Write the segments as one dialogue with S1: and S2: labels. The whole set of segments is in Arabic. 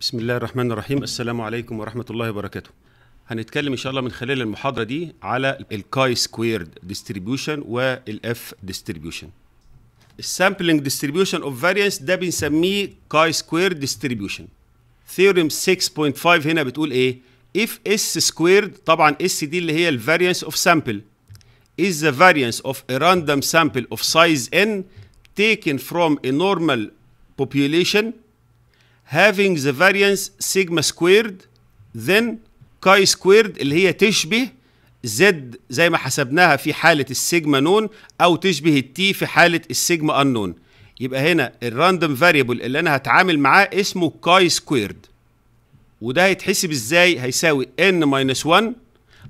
S1: بسم الله الرحمن الرحيم السلام عليكم ورحمة الله وبركاته هنتكلم ان شاء الله من خلال المحاضره دي على الكاي سكويرد ديستريبيوشن والاف ديستريبيوشن السامبلنج ديستريبيوشن اوف فاريانس ده بنسميه كاي سكوير ديستريبيوشن ثيوريم 6.5 هنا بتقول ايه اف اس سكويرد طبعا اس دي اللي هي الفاريانس اوف سامبل is the variance of a random sample of size n taken from a normal population having the variance sigma squared then chi squared اللي هي تشبه زد زي ما حسبناها في حالة السيجما نون أو تشبه التي في حالة السيجما أنون يبقى هنا الراندوم فاريبل اللي أنا هتعامل معاه اسمه كاي سكويرد وده هيتحسب ازاي هيساوي n minus 1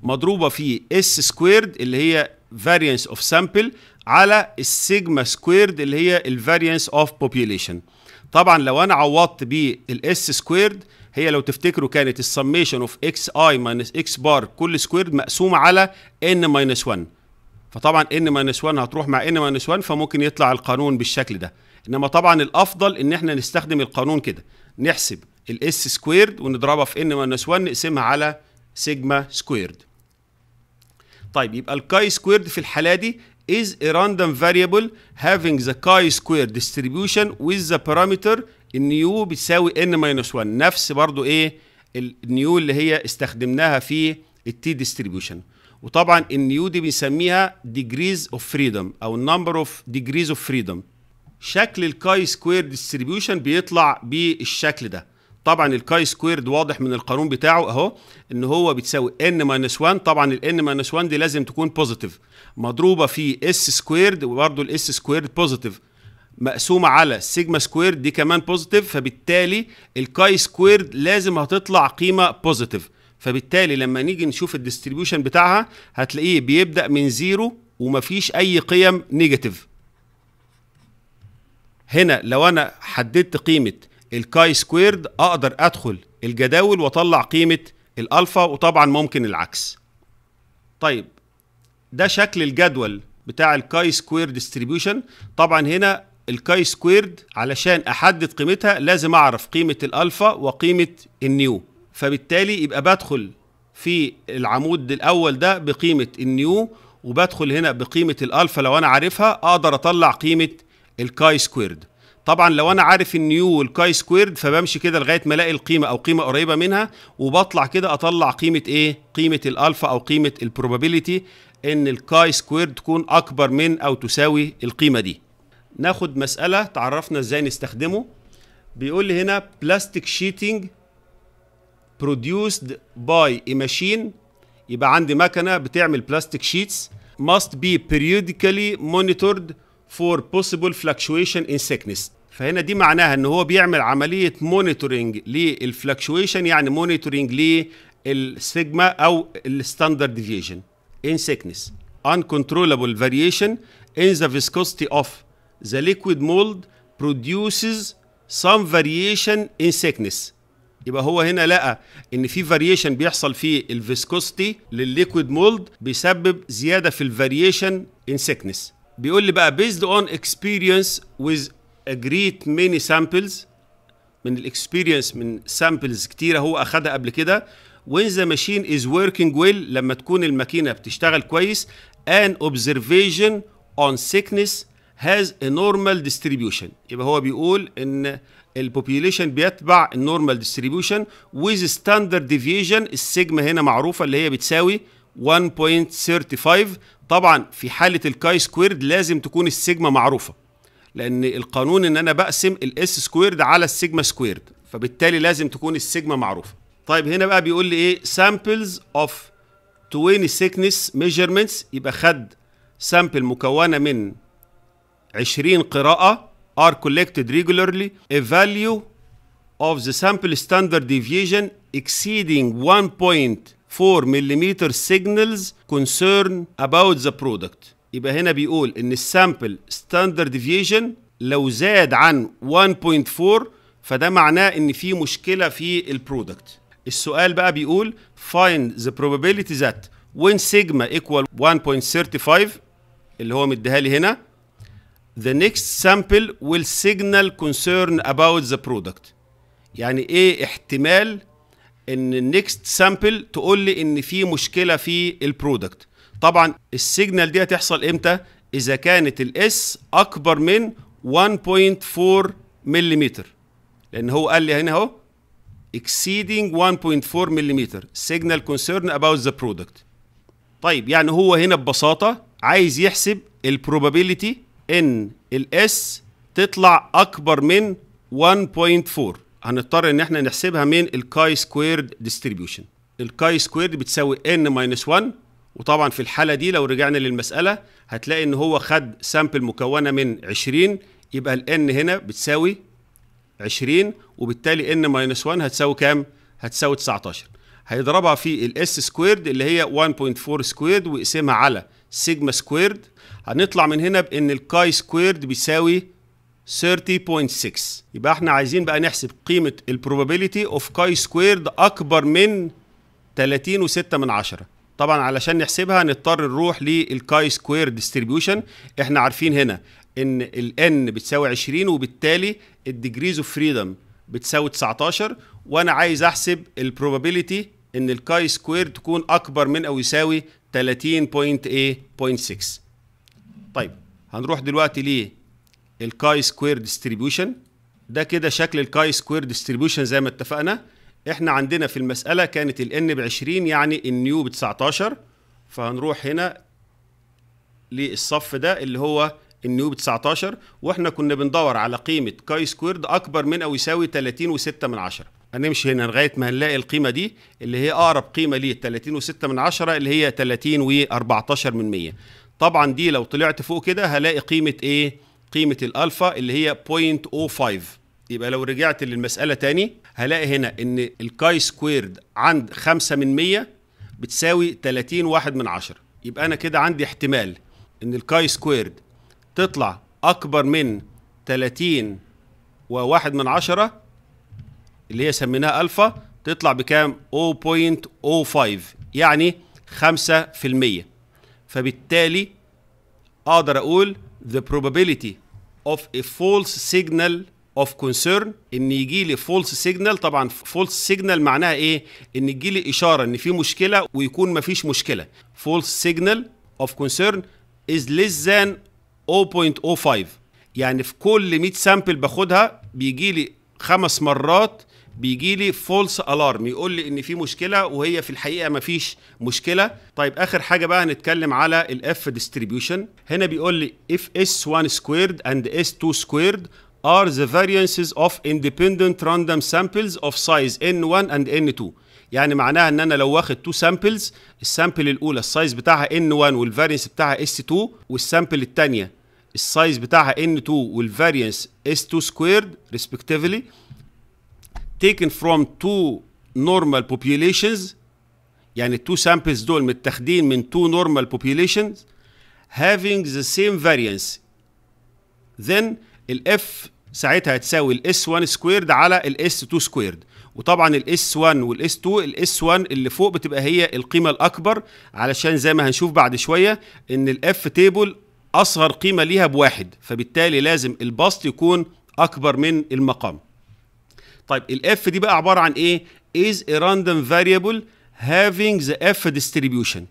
S1: مضروبة في s سكويرد اللي هي variance of sample على السيجما سكويرد اللي هي الفاريانس اوف population طبعا لو انا عوضت بالاس سكويرد هي لو تفتكروا كانت السميشن اوف اكس اي ماينس اكس بار كل سكويرد مقسومه على ان ماينس 1 فطبعا ان ماينس 1 هتروح مع ان ماينس 1 فممكن يطلع القانون بالشكل ده انما طبعا الافضل ان احنا نستخدم القانون كده نحسب الاس سكويرد ونضربها في ان ماينس 1 نقسمها على سيجما سكويرد طيب يبقى الكاي سكويرد في الحاله دي is a random variable having the chi-square distribution with the parameter new بتساوي n minus 1 نفس برضو ايه النيو اللي هي استخدمناها في التي ديستريبيوشن وطبعا النيو دي بنسميها degrees of freedom او number of degrees of freedom شكل الكاي سكوير ديستريبيوشن بيطلع بالشكل ده طبعا الكاي سكويرد واضح من القانون بتاعه اهو ان هو بتساوي ان ماينس 1 طبعا الان ماينس 1 دي لازم تكون بوزيتيف مضروبه في اس سكويرد وبرده الاس سكويرد بوزيتيف مقسومه على سيجما سكويرد دي كمان بوزيتيف فبالتالي الكاي سكويرد لازم هتطلع قيمه بوزيتيف فبالتالي لما نيجي نشوف الديستريبيوشن بتاعها هتلاقيه بيبدا من زيرو ومفيش اي قيم نيجاتيف هنا لو انا حددت قيمه الكاي سكويرد اقدر ادخل الجداول واطلع قيمه الالفا وطبعا ممكن العكس طيب ده شكل الجدول بتاع الكاي سكوير ديستريبيوشن طبعا هنا الكاي سكويرد علشان احدد قيمتها لازم اعرف قيمه الالفا وقيمه النيو فبالتالي يبقى بدخل في العمود الاول ده بقيمه النيو وبدخل هنا بقيمه الالفا لو انا عارفها اقدر اطلع قيمه الكاي سكويرد طبعا لو انا عارف النيو والكاي سكويرد فبمشي كده لغايه ما الاقي القيمه او قيمه قريبه منها وبطلع كده اطلع قيمه ايه قيمه الالفا او قيمه البروبابيليتي ان الكاي سكويرد تكون اكبر من او تساوي القيمه دي ناخد مساله تعرفنا ازاي نستخدمه بيقول لي هنا بلاستيك شيتنج produced باي a machine يبقى عندي مكنه بتعمل بلاستيك شيتس must be periodically monitored فور possible fluctuation in sickness فهنا دي معناها ان هو بيعمل عمليه مونيتورنج للفلكشويشن يعني مونيتورنج للسيجما او الستاندرد ديفيشن ان sickness uncontrollable variation in the viscosity of the liquid mold produces some variation in sickness يبقى هو هنا لقى ان في فاريشن بيحصل في الفيسكوستي للليكويد مولد بيسبب زياده في الفاريشن ان سيكنس بيقول لي بقى based on experience with a great many samples من الاكسبيرينس من سامبلز كتيره هو اخدها قبل كده when the machine is working well لما تكون الماكينه بتشتغل كويس an observation on sickness has a normal distribution يبقى هو بيقول ان البوبيوليشن بيتبع النورمال ديستريبيوشن with ستاندرد ديفيجن السيجما هنا معروفه اللي هي بتساوي 1.35 طبعا في حاله الكاي سكويرد لازم تكون السيجما معروفه لان القانون ان انا بقسم الاس سكويرد على السيجما سكويرد فبالتالي لازم تكون السيجما معروفه طيب هنا بقى بيقول لي ايه سامبلز اوف توين سيكنس ميجرمنتس يبقى خد سامبل مكونه من 20 قراءه ار collected ريجولارلي ا فاليو اوف ذا سامبل standard ديفيجن exceeding 1.0 4 ملم سيجنالز كونسيرن اباوت ذا برودكت يبقى هنا بيقول ان السامبل ستاندرد ديفيشن لو زاد عن 1.4 فده معناه ان في مشكله في البرودكت السؤال بقى بيقول find the probability that when sigma equal 1.35 اللي هو مديها لي هنا the next sample will signal concern about the product يعني ايه احتمال ان النكست سامبل تقول لي ان في مشكله في البرودكت طبعا السيجنال دي هتحصل امتى اذا كانت الاس اكبر من 1.4 ملم لان هو قال لي هنا اهو exceeding 1.4 ملم signal concern about the product طيب يعني هو هنا ببساطه عايز يحسب البروبابيلتي ان الاس تطلع اكبر من 1.4 هنضطر ان احنا نحسبها من الكاي سكويرد ديستريبيوشن الكاي سكويرد بتساوي ان ماينس 1 وطبعا في الحاله دي لو رجعنا للمساله هتلاقي ان هو خد سامبل مكونه من 20 يبقى الان هنا بتساوي 20 وبالتالي ان ماينس 1 هتساوي كام هتساوي 19 هيضربها في الاس سكويرد اللي هي 1.4 سكويرد ويقسمها على سيجما سكويرد هنطلع من هنا بان الكاي سكويرد بيساوي 30.6 يبقى احنا عايزين بقى نحسب قيمة البروبابيليتي اوف كاي سكويرد أكبر من 30 وستة من عشرة طبعا علشان نحسبها هنضطر نروح للكاي سكوير ديستريبيوشن احنا عارفين هنا ان n بتساوي 20 وبالتالي الديجريز اوف فريدم بتساوي 19 وانا عايز احسب البروبابيليتي ان الكاي سكوير تكون اكبر من او يساوي 30.8.6 إيه طيب هنروح دلوقتي الكاي سكوير ديستريبيوشن ده كده شكل الكاي سكوير ديستريبيوشن زي ما اتفقنا احنا عندنا في المسألة كانت ال الان ب 20 يعني النيو ب 19 فهنروح هنا للصف ده اللي هو النيو ب 19 واحنا كنا بندور على قيمة كاي سكويرد اكبر من او يساوي 30 و6 من 10 هنمشي هنا لغاية ما هنلاقي القيمة دي اللي هي اقرب قيمة ليه و6 من 10 اللي هي 30 و14 من 100 طبعا دي لو طلعت فوق كده هلاقي قيمة ايه قيمه الالفا اللي هي 0.05 يبقى لو رجعت للمساله تاني هلاقي هنا ان الكاي سكويرد عند 5 من 100 بتساوي 30 واحد من 10 يبقى انا كده عندي احتمال ان الكاي سكويرد تطلع اكبر من 30 وواحد من عشرة اللي هي سميناها الفا تطلع بكام 0.05 يعني خمسة في المية فبالتالي اقدر اقول the probability of a false signal of concern ان يجي لي فولس سيجنال طبعا فولس سيجنال معناها ايه ان يجي لي اشاره ان في مشكله ويكون ما فيش مشكله فولس سيجنال اوف كونسرن از ليس ذان 0.05 يعني في كل 100 سامبل باخدها بيجي لي خمس مرات بيجي لي فولس الارم يقول لي ان في مشكله وهي في الحقيقه ما فيش مشكله طيب اخر حاجه بقى هنتكلم على الاف ديستريبيوشن هنا بيقول لي اف اس 1 سكويرد اند اس 2 سكويرد ار ذا فاريانسز اوف اندبندنت راندوم سامبلز اوف سايز ان 1 اند ان 2 يعني معناها ان انا لو واخد تو سامبلز السامبل الاولى السايز بتاعها ان 1 والفارينس بتاعها اس 2 والسامبل الثانيه السايز بتاعها ان 2 والفارينس اس 2 سكويرد ريسبكتيفلي taken from two normal populations يعني two samples دول متاخدين من two normal populations having the same variance then ال F ساعتها هتساوي ال S1 سكويرد على ال S2 سكويرد وطبعا ال S1 وال S2 ال S1 اللي فوق بتبقى هي القيمة الأكبر علشان زي ما هنشوف بعد شوية إن ال F تيبل أصغر قيمة ليها بواحد فبالتالي لازم البسط يكون أكبر من المقام طيب الاف دي بقى عباره عن ايه is a random variable having the f distribution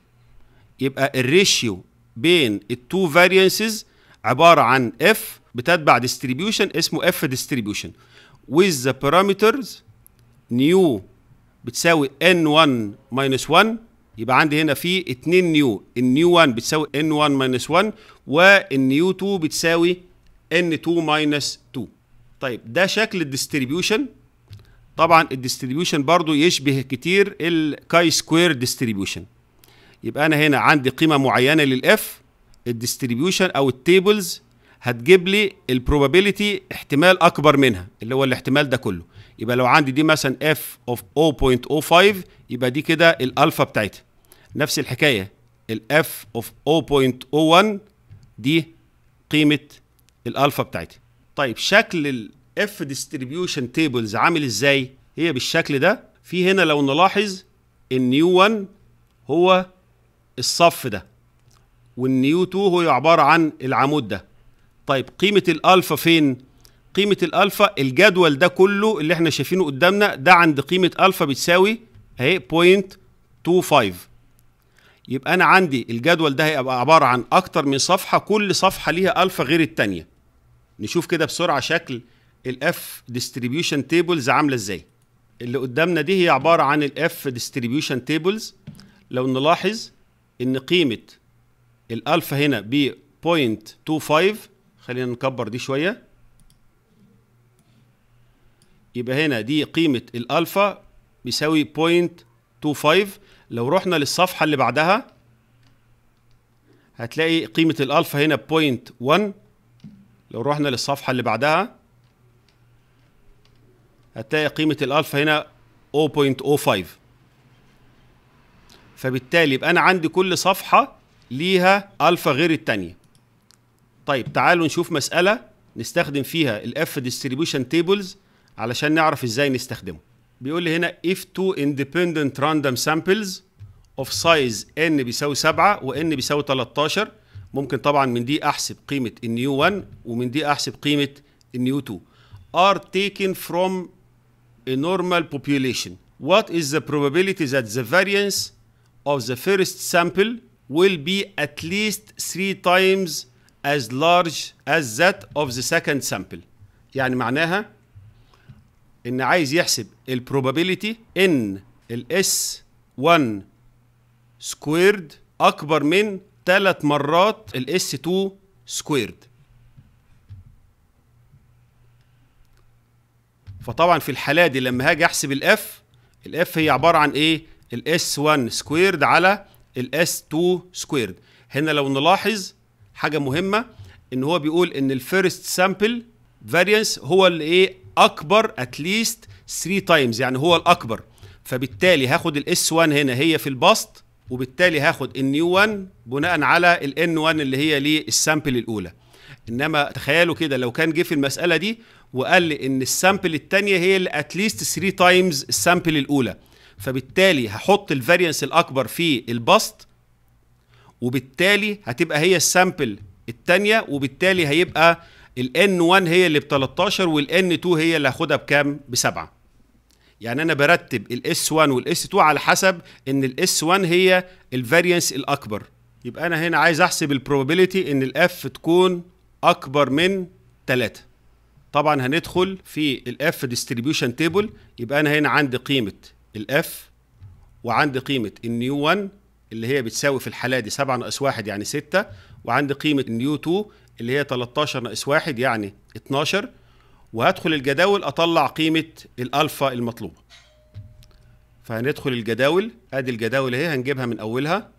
S1: يبقى الريشيو بين التو variances عباره عن f بتتبع distribution اسمه f distribution with the parameters new بتساوي n1 minus 1 يبقى عندي هنا في 2 نيو النيو 1 بتساوي n1 minus 1 والنيو 2 بتساوي n2 minus 2 طيب ده شكل الديستريبيوشن طبعا الديستريبيوشن برضو يشبه كتير الكاي سكوير ديستريبيوشن يبقى انا هنا عندي قيمه معينه للاف الديستريبيوشن او التيبلز هتجيب لي البروبابيليتي احتمال اكبر منها اللي هو الاحتمال ده كله يبقى لو عندي دي مثلا اف اوف 0.05 يبقى دي كده الالفا بتاعتها نفس الحكايه الاف اوف 0.01 دي قيمه الالفا بتاعتها طيب شكل اف ديستريبيوشن تيبلز عامل ازاي هي بالشكل ده في هنا لو نلاحظ النيو 1 هو الصف ده والنيو 2 هو عباره عن العمود ده طيب قيمه الالفا فين قيمه الالفا الجدول ده كله اللي احنا شايفينه قدامنا ده عند قيمه الفا بتساوي اهي 0.25 يبقى انا عندي الجدول ده هيبقى عباره عن اكتر من صفحه كل صفحه ليها الفا غير الثانيه نشوف كده بسرعه شكل الاف ديستريبيوشن تيبلز عامله ازاي اللي قدامنا دي هي عباره عن الاف ديستريبيوشن تيبلز لو نلاحظ ان قيمه الالفا هنا ب 0.25 خلينا نكبر دي شويه يبقى هنا دي قيمه الالفا بيساوي 0.25 لو رحنا للصفحه اللي بعدها هتلاقي قيمه الالفا هنا 0.1 لو رحنا للصفحه اللي بعدها هتلاقي قيمة الألفا هنا 0.05 فبالتالي يبقى أنا عندي كل صفحة ليها ألفا غير التانية طيب تعالوا نشوف مسألة نستخدم فيها الاف ديستريبيوشن تيبلز علشان نعرف ازاي نستخدمه بيقول لي هنا if two independent random samples of size n بيساوي 7 و n بيساوي 13 ممكن طبعا من دي احسب قيمه النيو 1 ومن دي احسب قيمه النيو 2 are taken from a normal population, what is the probability that the variance of the first sample will be at least three times as large as that of the second sample يعني معناها ان عايز يحسب ال probability ان ال S1 squared اكبر من ثلاث مرات ال S2 squared فطبعا في الحاله دي لما هاجي احسب الاف الاف هي عباره عن ايه الاس 1 سكويرد على الاس 2 سكويرد هنا لو نلاحظ حاجه مهمه ان هو بيقول ان الفيرست سامبل فاريانس هو اللي ايه اكبر اتليست 3 تايمز يعني هو الاكبر فبالتالي هاخد الاس 1 هنا هي في البسط وبالتالي هاخد النيو 1 بناء على الان 1 اللي هي للسامبل الاولى انما تخيلوا كده لو كان جه في المساله دي وقال لي ان السامبل الثانيه هي اللي اتليست 3 تايمز السامبل الاولى فبالتالي هحط الفارينس الاكبر في البسط وبالتالي هتبقى هي السامبل الثانيه وبالتالي هيبقى الان 1 هي اللي ب 13 والان 2 هي اللي هاخدها بكام؟ بسبعه. يعني انا برتب الاس 1 والاس 2 على حسب ان الاس 1 هي الفارينس الاكبر. يبقى انا هنا عايز احسب البروبابيلتي ان الاف تكون اكبر من 3 طبعا هندخل في الاف ديستريبيوشن تيبل يبقى انا هنا عندي قيمه الاف وعندي قيمه النيو 1 اللي هي بتساوي في الحاله دي 7 ناقص 1 يعني 6 وعندي قيمه النيو 2 اللي هي 13 ناقص 1 يعني 12 وهدخل الجداول اطلع قيمه الالفا المطلوبه فهندخل الجداول ادي الجداول اهي هنجيبها من اولها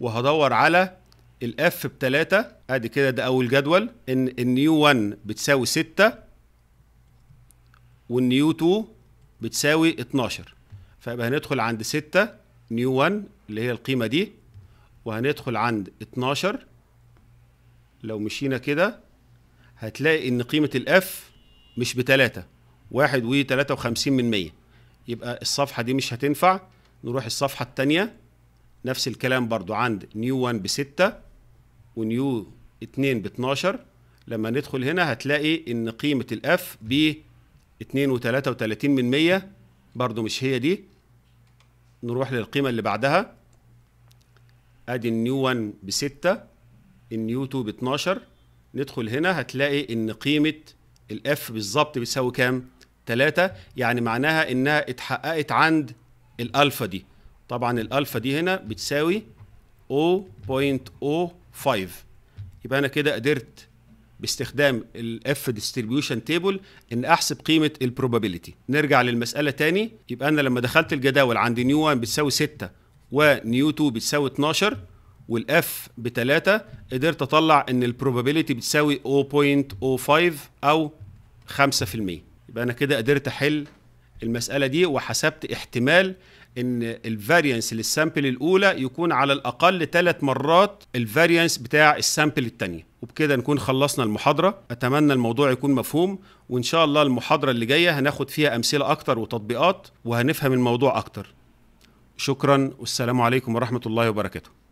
S1: وهدور على الاف بتلاتة ادي كده ده اول جدول ان النيو 1 بتساوي 6 والنيو 2 بتساوي 12 فيبقى هندخل عند 6 نيو 1 اللي هي القيمة دي وهندخل عند 12 لو مشينا كده هتلاقي ان قيمة الاف مش بتلاتة واحد وتلاتة وخمسين من 100 يبقى الصفحة دي مش هتنفع نروح الصفحة التانية نفس الكلام برضو عند نيو 1 6 ونيو 2 ب 12 لما ندخل هنا هتلاقي ان قيمه الاف ب 2.33 من 100 برضو مش هي دي نروح للقيمه اللي بعدها ادي النيو 1 ب 6 النيو 2 ب 12 ندخل هنا هتلاقي ان قيمه الاف بالظبط بتساوي كام 3 يعني معناها انها اتحققت عند الالفا دي طبعا الالفا دي هنا بتساوي 0.0 5 يبقى انا كده قدرت باستخدام الاف ديستريبيوشن تيبل ان احسب قيمه البروبابيلتي نرجع للمساله تاني يبقى انا لما دخلت الجداول عند نيو 1 بتساوي 6 ونيو 2 بتساوي 12 والاف ب 3 قدرت اطلع ان البروبابيلتي بتساوي 0.05 او 5% يبقى انا كده قدرت احل المساله دي وحسبت احتمال ان الفاريانس للسامبل الاولى يكون على الاقل ثلاث مرات الفاريانس بتاع السامبل الثانيه وبكده نكون خلصنا المحاضره اتمنى الموضوع يكون مفهوم وان شاء الله المحاضره اللي جايه هناخد فيها امثله اكتر وتطبيقات وهنفهم الموضوع اكتر شكرا والسلام عليكم ورحمه الله وبركاته